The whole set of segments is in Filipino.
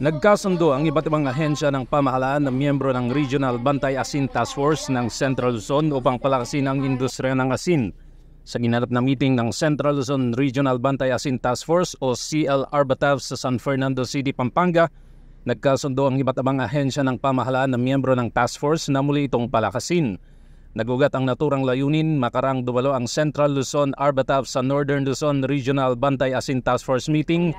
Nagkasundo ang iba't ibang ahensya ng pamahalaan ng miyembro ng Regional Bantay Asin Task Force ng Central Luzon upang palakasin ang industriya ng asin. Sa ginanap na meeting ng Central Luzon Regional Bantay Asin Task Force o CLRBATAF sa San Fernando City, Pampanga, nagkasundo ang iba't ibang ahensya ng pamahalaan ng miyembro ng task force na muli itong palakasin. Nagugat ang naturang layunin makarang dumalo ang Central Luzon Arbatav sa Northern Luzon Regional Bantay Asin Task Force meeting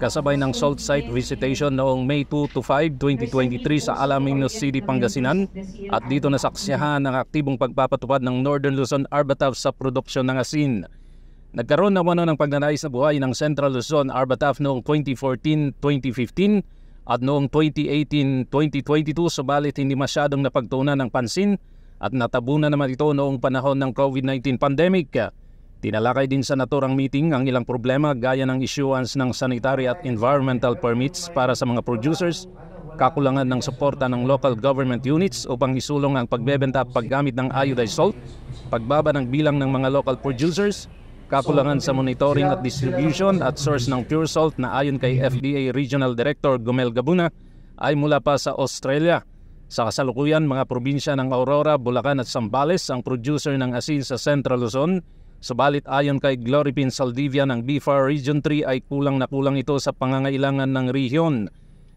kasabay ng salt site visitation noong May 2 to 5, 2023 sa Alaminos City, Pangasinan at dito nasaksihan ang aktibong pagpapatupad ng Northern Luzon Arbataf sa produksyon ng asin. Nagkaroon naman ng pagnanay sa buhay ng Central Luzon Arbataf noong 2014-2015 at noong 2018-2022 subalit hindi masyadong napagtunan ng pansin at natabunan naman ito noong panahon ng COVID-19 pandemic. Tinalakay din sa naturang meeting ang ilang problema gaya ng issuance ng sanitary at environmental permits para sa mga producers, kakulangan ng suporta ng local government units upang isulong ang pagbebenta at paggamit ng iodized salt, pagbaba ng bilang ng mga local producers, kakulangan sa monitoring at distribution at source ng pure salt na ayon kay FDA Regional Director Gomel Gabuna ay mula pa sa Australia. Sa kasalukuyan, mga probinsya ng Aurora, Bulacan at Sambales ang producer ng asin sa Central Luzon Subalit ayon kay Glory Pinsaldivia ng BFAR Region 3 ay kulang na kulang ito sa pangangailangan ng rehiyon.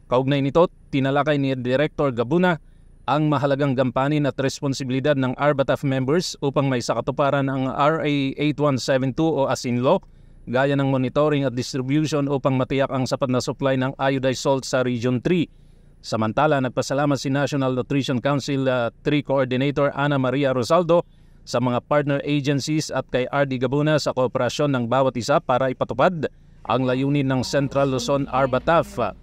Kaugnay nito, tinalakay ni Director Gabuna ang mahalagang gampanin at responsibilidad ng RBATAF members upang may sakatuparan ang RA 8172 o ASIN Law gaya ng monitoring at distribution upang matiyak ang sapat na supply ng iodized salt sa Region 3. Samantala, nagpasalamat si National Nutrition Council uh, 3 Coordinator Ana Maria Rosaldo sa mga partner agencies at kay RD Gabuna sa kooperasyon ng bawat isa para ipatupad ang layunin ng Central Luzon RBATAF.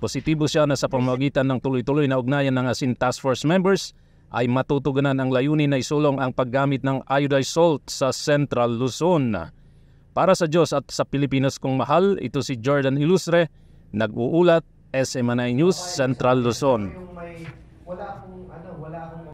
Positibo siya na sa pamamagitan ng tuloy-tuloy na ugnayan ng asin task force members ay matutugunan ang layunin na isulong ang paggamit ng iodized salt sa Central Luzon. Para sa Diyos at sa Pilipinas kong mahal, ito si Jordan Ilustre, nag-uulat, SMNI News, Central Luzon. Wala akong